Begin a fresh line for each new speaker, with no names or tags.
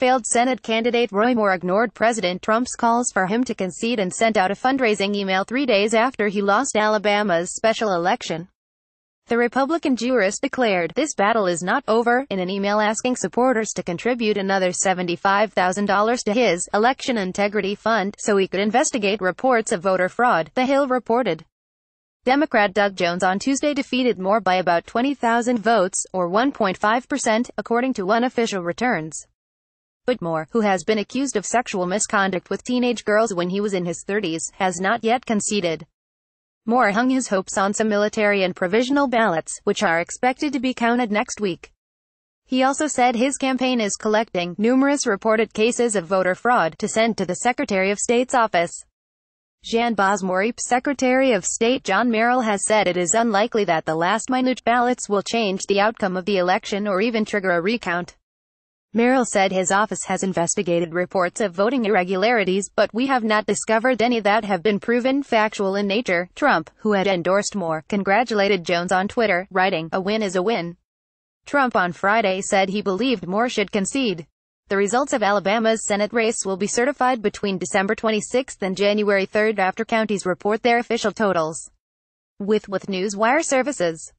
failed Senate candidate Roy Moore ignored President Trump's calls for him to concede and sent out a fundraising email three days after he lost Alabama's special election. The Republican jurist declared, this battle is not over, in an email asking supporters to contribute another $75,000 to his election integrity fund so he could investigate reports of voter fraud, The Hill reported. Democrat Doug Jones on Tuesday defeated Moore by about 20,000 votes, or 1.5%, according to unofficial returns. Whitmore, who has been accused of sexual misconduct with teenage girls when he was in his 30s, has not yet conceded. Moore hung his hopes on some military and provisional ballots, which are expected to be counted next week. He also said his campaign is collecting numerous reported cases of voter fraud to send to the Secretary of State's office. Jean Bosmorip Secretary of State John Merrill has said it is unlikely that the last minute ballots will change the outcome of the election or even trigger a recount. Merrill said his office has investigated reports of voting irregularities, but we have not discovered any that have been proven factual in nature. Trump, who had endorsed Moore, congratulated Jones on Twitter, writing, A win is a win. Trump on Friday said he believed Moore should concede. The results of Alabama's Senate race will be certified between December 26 and January 3 after counties report their official totals. With With Wire Services.